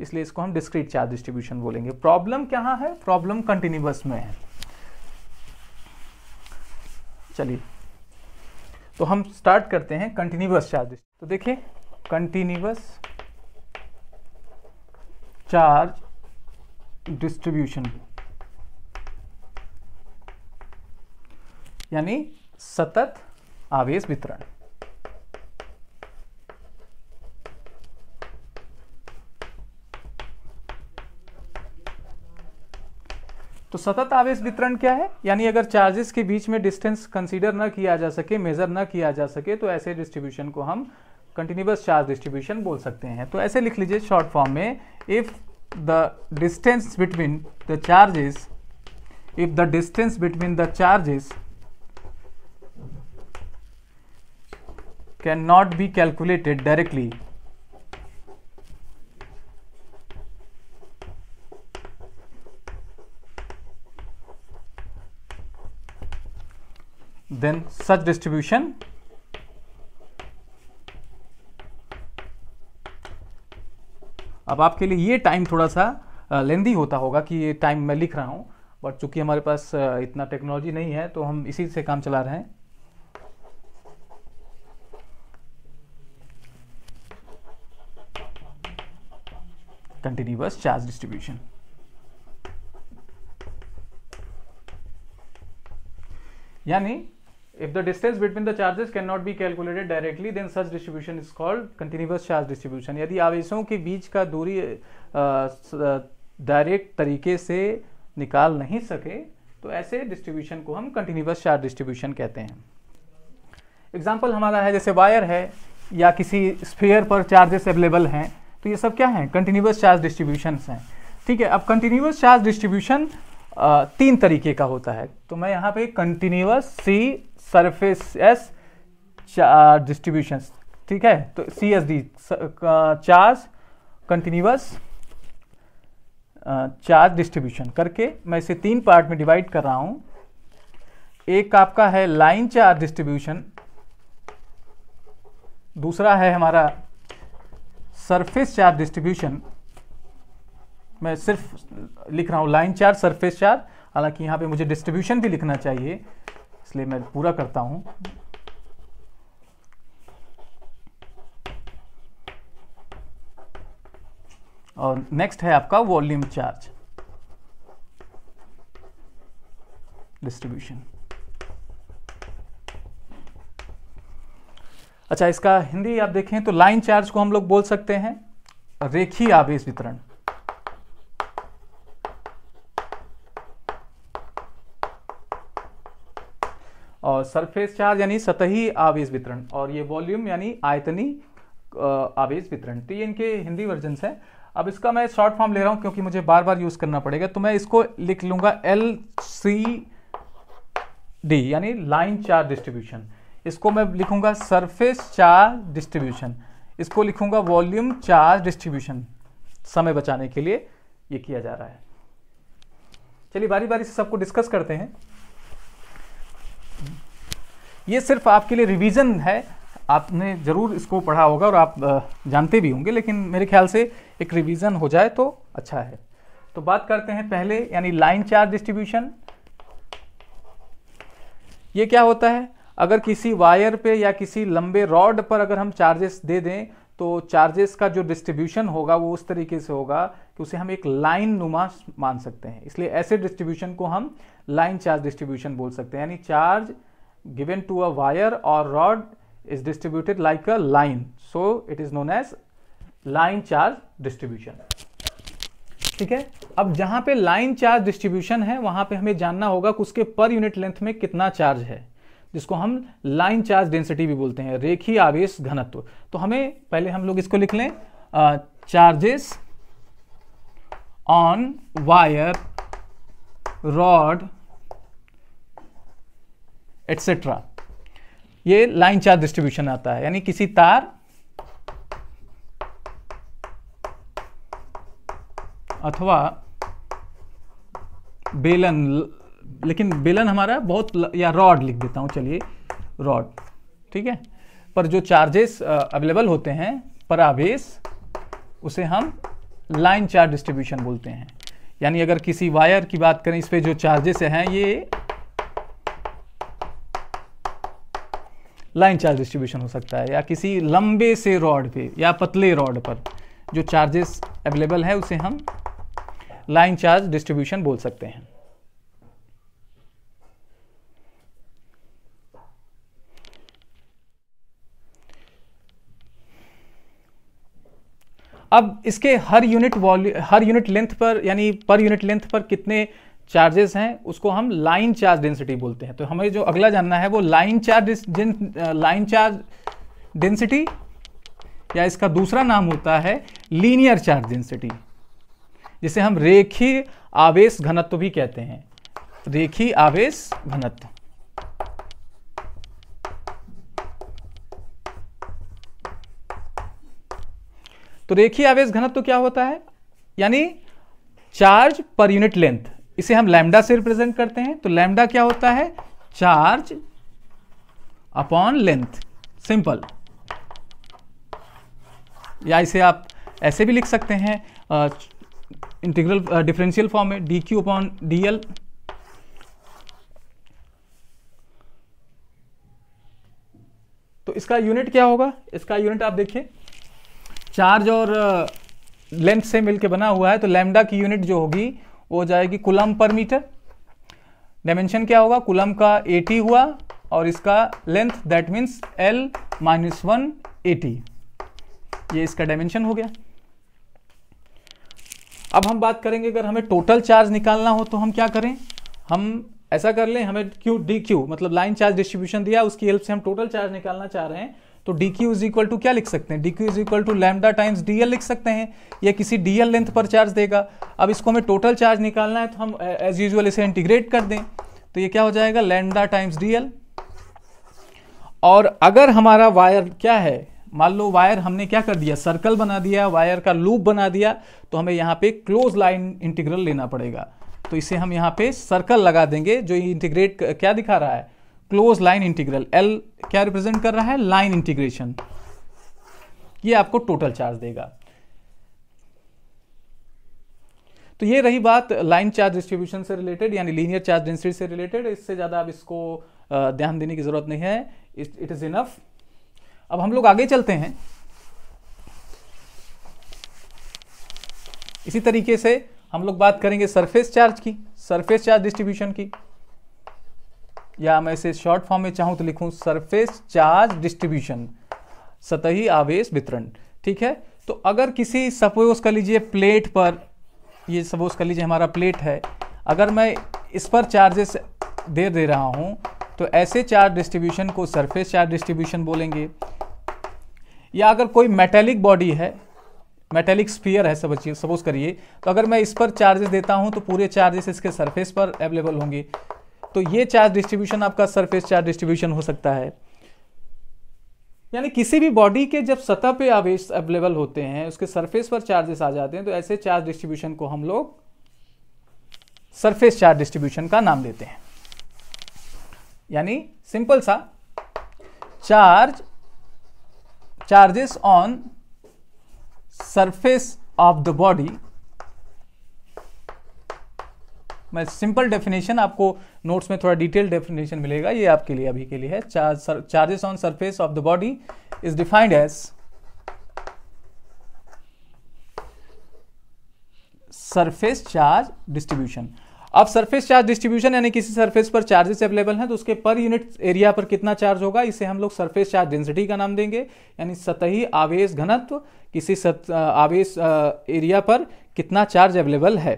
इसलिए इसको हम डिस्क्रीट चार्ज डिस्ट्रीब्यूशन बोलेंगे प्रॉब्लम क्या है प्रॉब्लम कंटिन्यूस में है चलिए तो हम स्टार्ट करते हैं कंटिन्यूस चार्जेस तो देखिए कंटिन्यूस चार्ज डिस्ट्रीब्यूशन यानी सतत आवेश वितरण तो सतत आवेश वितरण क्या है यानी अगर चार्जेस के बीच में डिस्टेंस कंसीडर ना किया जा सके मेजर ना किया जा सके तो ऐसे डिस्ट्रीब्यूशन को हम कंटिन्यूस चार्ज डिस्ट्रीब्यूशन बोल सकते हैं तो ऐसे लिख लीजिए शॉर्ट फॉर्म में if the distance between the charges if the distance between the charges can not be calculated directly then such distribution अब आपके लिए ये टाइम थोड़ा सा लेंदी होता होगा कि ये टाइम मैं लिख रहा हूं बट चूंकि हमारे पास इतना टेक्नोलॉजी नहीं है तो हम इसी से काम चला रहे हैं कंटिन्यूस चार्ज डिस्ट्रीब्यूशन यानी if the distance between the charges can not be calculated directly then such distribution is called continuous charge distribution यदि आवेशों के बीच का दूरी डायरेक्ट तरीके से निकाल नहीं सके तो ऐसे डिस्ट्रीब्यूशन को हम कंटिन्यूस चार्ज डिस्ट्रीब्यूशन कहते हैं एग्जाम्पल हमारा है जैसे वायर है या किसी स्फेयर पर चार्जेस अवेलेबल हैं तो ये सब क्या हैं कंटिन्यूस चार्ज डिस्ट्रीब्यूशन हैं ठीक है अब कंटिन्यूस चार्ज डिस्ट्रीब्यूशन तीन तरीके का होता है तो मैं यहाँ पे continuous C surface S distribution ठीक है तो C S D charge continuous charge distribution करके मैं इसे तीन पार्ट में डिवाइड कर रहा हूँ एक आपका है लाइन चार्ज डिस्ट्रीब्यूशन दूसरा है हमारा सरफेस चार्ज डिस्ट्रीब्यूशन मैं सिर्फ लिख रहा हूँ लाइन चार्ज सरफेस चार्ज हालांकि यहाँ पे मुझे डिस्ट्रीब्यूशन भी लिखना चाहिए इसलिए मैं पूरा करता हूँ और नेक्स्ट है आपका वॉल्यूम चार्ज डिस्ट्रीब्यूशन अच्छा इसका हिंदी आप देखें तो लाइन चार्ज को हम लोग बोल सकते हैं रेखी आवेश वितरण और सरफेस चार्ज यानी सतही आवेश वितरण और ये वॉल्यूम यानी आयतनी आवेश वितरण तो ये इनके हिंदी वर्जन है अब इसका मैं शॉर्ट फॉर्म ले रहा हूँ क्योंकि मुझे बार बार यूज़ करना पड़ेगा तो मैं इसको लिख लूंगा एल सी डी यानी लाइन चार्ज डिस्ट्रीब्यूशन इसको मैं लिखूंगा सरफेस चार्ज डिस्ट्रीब्यूशन इसको लिखूंगा वॉल्यूम चार्ज डिस्ट्रीब्यूशन समय बचाने के लिए ये किया जा रहा है चलिए बारी बारी से सबको डिस्कस करते हैं ये सिर्फ आपके लिए रिवीजन है आपने ज़रूर इसको पढ़ा होगा और आप जानते भी होंगे लेकिन मेरे ख्याल से एक रिवीजन हो जाए तो अच्छा है तो बात करते हैं पहले यानी लाइन चार्ज डिस्ट्रीब्यूशन ये क्या होता है अगर किसी वायर पे या किसी लंबे रॉड पर अगर हम चार्जेस दे दें तो चार्जेस का जो डिस्ट्रीब्यूशन होगा वो उस तरीके से होगा कि उसे हम एक लाइन नुमा मान सकते हैं इसलिए ऐसे डिस्ट्रीब्यूशन को हम लाइन चार्ज डिस्ट्रीब्यूशन बोल सकते हैं यानी charge given to a wire or rod is distributed like a line. So it is known as line charge distribution ठीक है अब जहां पे लाइन चार्ज डिस्ट्रीब्यूशन है वहां पे हमें जानना होगा कि उसके पर यूनिट लेंथ में कितना चार्ज है जिसको हम लाइन चार्ज डेंसिटी भी बोलते हैं रेखी आवेश घनत्व तो हमें पहले हम लोग इसको लिख लें charges on wire rod etcetera ये लाइन चार्ज डिस्ट्रीब्यूशन आता है यानी किसी तार अथवा बेलन लेकिन बेलन हमारा बहुत या रॉड लिख देता हूं चलिए रॉड ठीक है पर जो चार्जेस अवेलेबल होते हैं पर आवेश उसे हम लाइन चार्ज डिस्ट्रीब्यूशन बोलते हैं यानी अगर किसी वायर की बात करें इस पर जो चार्जेस हैं ये लाइन चार्ज डिस्ट्रीब्यूशन हो सकता है या किसी लंबे से रॉड पे या पतले रॉड पर जो चार्जेस अवेलेबल है उसे हम लाइन चार्ज डिस्ट्रीब्यूशन बोल सकते हैं अब इसके हर यूनिट वॉल्यू हर यूनिट लेंथ पर यानी पर यूनिट लेंथ पर कितने चार्जेस हैं उसको हम लाइन चार्ज डेंसिटी बोलते हैं तो हमें जो अगला जानना है वो line charge line charge density या इसका दूसरा नाम होता है लीनियर चार्ज डेंसिटी जिसे हम रेखी आवेश घनत्व भी कहते हैं रेखी आवेश घनत्व तो रेखी आवेश घनत्व क्या होता है यानी चार्ज पर यूनिट लेंथ इसे हम लैम्डा से रिप्रेजेंट करते हैं तो लैम्डा क्या होता है चार्ज अपॉन लेंथ सिंपल या इसे आप ऐसे भी लिख सकते हैं इंटीग्रल डिफरेंशियल फॉर्म में D Q upon D L तो इसका यूनिट क्या होगा इसका यूनिट आप देखिए चार्ज और लेंथ से मिलके बना हुआ है तो लैम्डा की यूनिट जो होगी वो हो जाएगी कुलम पर मीटर डायमेंशन क्या होगा कुलम का 80 हुआ और इसका length that means L minus one A T ये इसका डायमेंशन हो गया अब हम बात करेंगे अगर हमें टोटल चार्ज निकालना हो तो हम क्या करें हम ऐसा कर लें हमें क्यू डी क्यू मतलब लाइन चार्ज डिस्ट्रीब्यूशन दिया उसकी हेल्प से हम टोटल चार्ज निकालना चाह रहे हैं तो D Q is equal to क्या लिख सकते हैं D Q is equal to lambda times D लिख सकते हैं या किसी डी लेंथ पर चार्ज देगा अब इसको हमें टोटल चार्ज निकालना है तो हम एज यूजल इसे इंटीग्रेट कर दें तो ये क्या हो जाएगा लैमडा टाइम्स डी और अगर हमारा वायर क्या है मान लो वायर हमने क्या कर दिया सर्कल बना दिया वायर का लूप बना दिया तो हमें यहाँ पे क्लोज लाइन इंटीग्रल लेना पड़ेगा तो इसे हम यहाँ पे सर्कल लगा देंगे जो इंटीग्रेट क्या दिखा रहा है क्लोज लाइन इंटीग्रल एल क्या रिप्रेजेंट कर रहा है लाइन इंटीग्रेशन ये आपको टोटल चार्ज देगा तो ये रही बात लाइन चार्ज डिस्ट्रीब्यूशन से रिलेटेड यानी लीनियर चार्ज डेंसिटी से रिलेटेड इससे ज़्यादा आप इसको ध्यान देने की ज़रूरत नहीं है इट इज़ इनफ अब हम लोग आगे चलते हैं इसी तरीके से हम लोग बात करेंगे सरफेस चार्ज की सरफेस चार्ज डिस्ट्रीब्यूशन की या मैं इसे शॉर्ट फॉर्म में चाहूँ तो लिखूँ सरफेस चार्ज डिस्ट्रीब्यूशन सतही आवेश वितरण ठीक है तो अगर किसी सपोज कर लीजिए प्लेट पर ये सपोज कर लीजिए हमारा प्लेट है अगर मैं इस पर चार्जेस दे दे रहा हूँ तो ऐसे चार्ज डिस्ट्रीब्यूशन को सरफेस चार्ज डिस्ट्रीब्यूशन बोलेंगे या अगर कोई मेटेलिक बॉडी है मेटेलिक स्पीयर है सब सपोज करिए तो अगर मैं इस पर चार्जेस देता हूँ तो पूरे चार्जेस इसके सरफेस पर अवेलेबल होंगे तो ये चार्ज डिस्ट्रीब्यूशन आपका सरफेस चार्ज डिस्ट्रीब्यूशन हो सकता है यानी किसी भी बॉडी के जब सतह पे आवेश अवेलेबल होते हैं उसके सरफेस पर चार्जेस आ जाते हैं तो ऐसे चार्ज डिस्ट्रीब्यूशन को हम लोग सरफेस चार्ज डिस्ट्रीब्यूशन का नाम देते हैं यानी सिंपल सा charge charges on surface of the body मैं सिंपल डेफिनेशन आपको नोट्स में थोड़ा डिटेल डेफिनेशन मिलेगा ये आपके लिए अभी के लिए है charges on surface of the body is defined as surface charge distribution अब सरफेस चार्ज डिस्ट्रीब्यूशन यानी किसी सरफेस पर चार्जेस अवेलेबल हैं तो उसके पर यूनिट एरिया पर कितना चार्ज होगा इसे हम लोग सरफेस चार्ज डेंसिटी का नाम देंगे यानी सतही आवेश घनत्व किसी सत, आवेश एरिया पर कितना चार्ज अवेलेबल है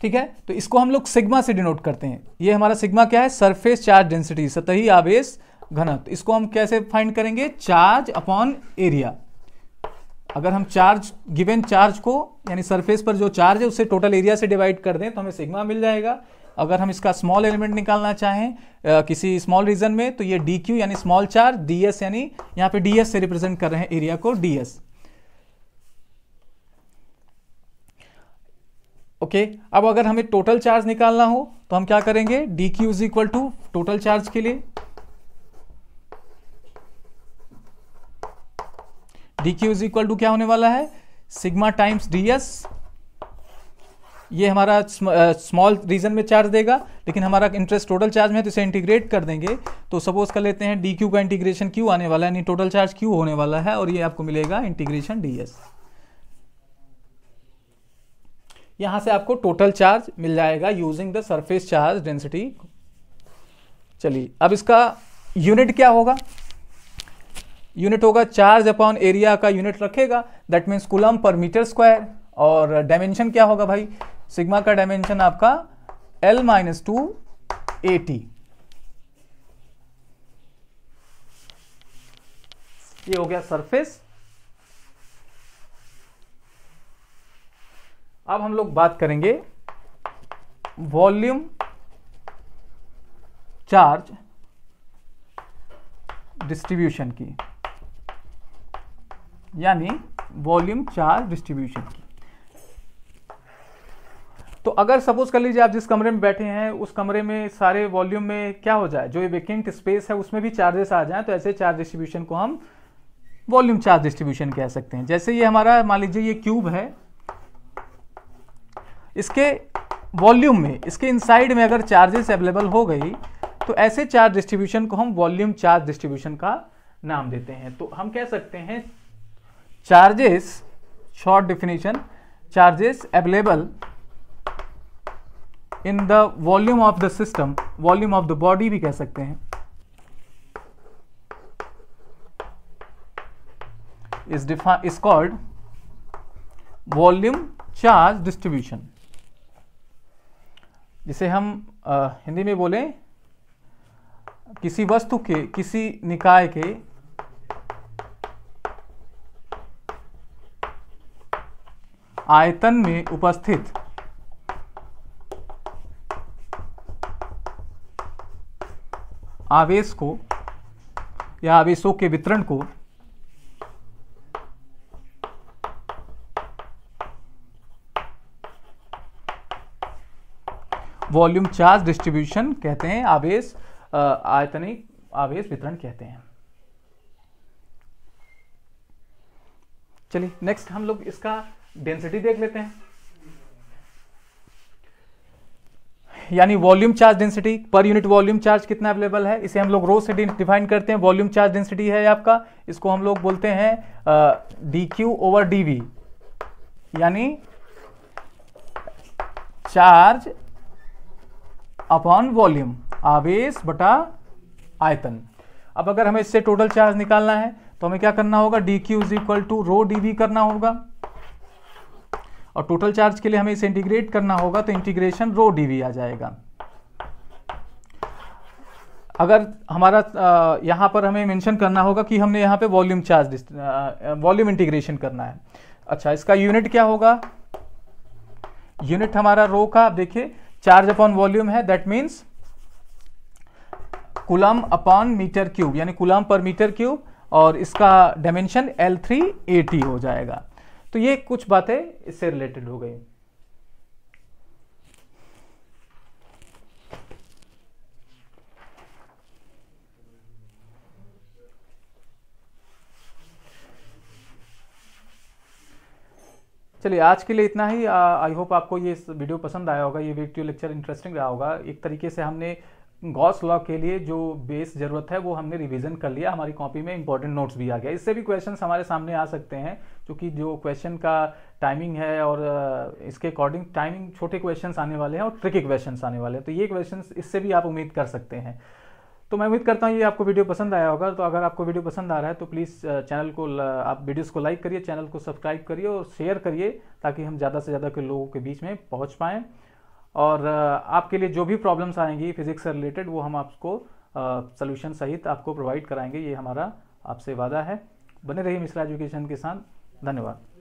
ठीक है तो इसको हम लोग सिग्मा से डिनोट करते हैं ये हमारा सिग्मा क्या है सरफेस चार्ज डेंसिटी सतही आवेश घनत्व इसको हम कैसे फाइंड करेंगे चार्ज अपॉन एरिया अगर हम चार्ज गिवन चार्ज को यानी सरफेस पर जो चार्ज है उसे टोटल एरिया से डिवाइड कर दें तो हमें सिग्मा मिल जाएगा अगर हम इसका स्मॉल एलिमेंट निकालना चाहें आ, किसी स्मॉल रीजन में तो ये डी क्यू यानी स्मॉल चार्ज डी एस यानी यहाँ पे डी एस से रिप्रेजेंट कर रहे हैं एरिया को डी एस ओके अब अगर हमें टोटल चार्ज निकालना हो तो हम क्या करेंगे D Q is equal to total charge के लिए D Q is equal to क्या होने वाला है सिग्मा टाइम्स डी एस ये हमारा स्मॉल रीजन में चार्ज देगा लेकिन हमारा इंटरेस्ट टोटल चार्ज में तो इसे इंटीग्रेट कर देंगे तो सपोज कर लेते हैं डी क्यू का इंटीग्रेशन क्यू आने वाला है यानी टोटल चार्ज क्यू होने वाला है और ये आपको मिलेगा इंटीग्रेशन डी एस यहां से आपको टोटल चार्ज मिल जाएगा using the surface charge density चलिए अब इसका यूनिट क्या होगा यूनिट होगा चार्ज अपॉन एरिया का यूनिट रखेगा दैट मीन्स कुलम पर मीटर स्क्वायर और डायमेंशन क्या होगा भाई सिग्मा का डायमेंशन आपका L minus two A T ये हो गया सरफेस अब हम लोग बात करेंगे वॉल्यूम चार्ज डिस्ट्रीब्यूशन की यानी वॉल्यूम चार्ज डिस्ट्रीब्यूशन की तो अगर सपोज कर लीजिए आप जिस कमरे में बैठे हैं उस कमरे में सारे वॉल्यूम में क्या हो जाए जो ये वेकेंट स्पेस है उसमें भी चार्जेस आ जाए तो ऐसे चार्ज डिस्ट्रीब्यूशन को हम वॉल्यूम चार्ज डिस्ट्रीब्यूशन कह सकते हैं जैसे ये हमारा मान लीजिए ये क्यूब है इसके वॉल्यूम में इसके इनसाइड में अगर चार्जेस अवेलेबल हो गई तो ऐसे चार्ज डिस्ट्रीब्यूशन को हम वॉल्यूम चार्ज डिस्ट्रीब्यूशन का नाम देते हैं तो हम कह सकते हैं charges short definition charges available in the volume of the system volume of the body भी कह सकते हैं डिफा is called volume charge distribution जिसे हम आ, हिंदी में बोलें किसी वस्तु के किसी निकाय के आयतन में उपस्थित आवेश को या आवेशों के वितरण को वॉल्यूम चार्ज डिस्ट्रीब्यूशन कहते हैं आवेश आयतनिक आवेश वितरण कहते हैं चलिए नेक्स्ट हम लोग इसका डेंसिटी देख लेते हैं यानी volume charge density per unit volume charge कितना अवेलेबल है इसे हम लोग रो से डिफाइन करते हैं वॉल्यूम चार्ज डेंसिटी है आपका इसको हम लोग बोलते हैं D Q over D V यानी चार्ज अपॉन वॉल्यूम आवेश बटा आयतन अब अगर हमें इससे टोटल चार्ज निकालना है तो हमें क्या करना होगा D Q is equal to rho D करना होगा और टोटल चार्ज के लिए हमें इसे इंटीग्रेट करना होगा तो इंटीग्रेशन रो डी आ जाएगा अगर हमारा यहां पर हमें मेंशन करना होगा कि हमने यहां पे वॉल्यूम चार्ज वॉल्यूम इंटीग्रेशन करना है अच्छा इसका यूनिट क्या होगा यूनिट हमारा रो का आप देखिए चार्ज अपॉन वॉल्यूम है that means coulomb upon meter cube यानी कुलम पर मीटर क्यूब और इसका dimension L three A T हो जाएगा तो ये कुछ बातें इससे रिलेटेड हो गई चलिए आज के लिए इतना ही आई होप आपको ये वीडियो पसंद आया होगा ये वीडियो लेक्चर इंटरेस्टिंग रहा होगा एक तरीके से हमने गॉस लॉ के लिए जो बेस जरूरत है वो हमने रिवीजन कर लिया हमारी कॉपी में इंपॉर्टेंट नोट्स भी आ गया इससे भी क्वेश्चन हमारे सामने आ सकते हैं क्योंकि जो क्वेश्चन का टाइमिंग है और इसके अकॉर्डिंग टाइमिंग छोटे क्वेश्चन आने वाले हैं और ट्रिकी क्वेश्चन आने वाले हैं तो ये क्वेश्चन इससे भी आप उम्मीद कर सकते हैं तो मैं उम्मीद करता हूँ ये आपको वीडियो पसंद आया होगा तो अगर आपको वीडियो पसंद आ रहा है तो प्लीज़ चैनल को आप वीडियोस को लाइक करिए चैनल को सब्सक्राइब करिए और शेयर करिए ताकि हम ज़्यादा से ज़्यादा के लोगों के बीच में पहुँच पाएँ और आपके लिए जो भी प्रॉब्लम्स आएंगी फिजिक्स से रिलेटेड वो हम आपको सोल्यूशन सहित आपको प्रोवाइड कराएंगे ये हमारा आपसे वादा है बने रही मिश्रा एजुकेशन के साथ धन्यवाद